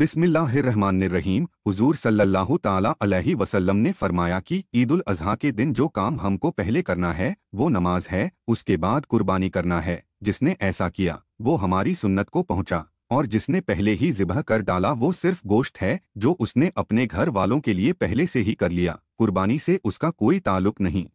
बिस्मिल्लाहिर्रहमानिर्रहीम हुजूर सल्लल्लाहु ताला अलैहि वसल्लम ने फरमाया कि ईद उल अजहा के दिन जो काम हमको पहले करना है वो नमाज है उसके बाद कुर्बानी करना है जिसने ऐसा किया वो हमारी सुन्नत को पहुंचा और जिसने पहले ही जिबह कर डाला वो सिर्फ गोश्त है जो उसने अपने घर वालों के लिए पहले से ही कर लिया कुर्बानी से उसका कोई ताल्लुक नहीं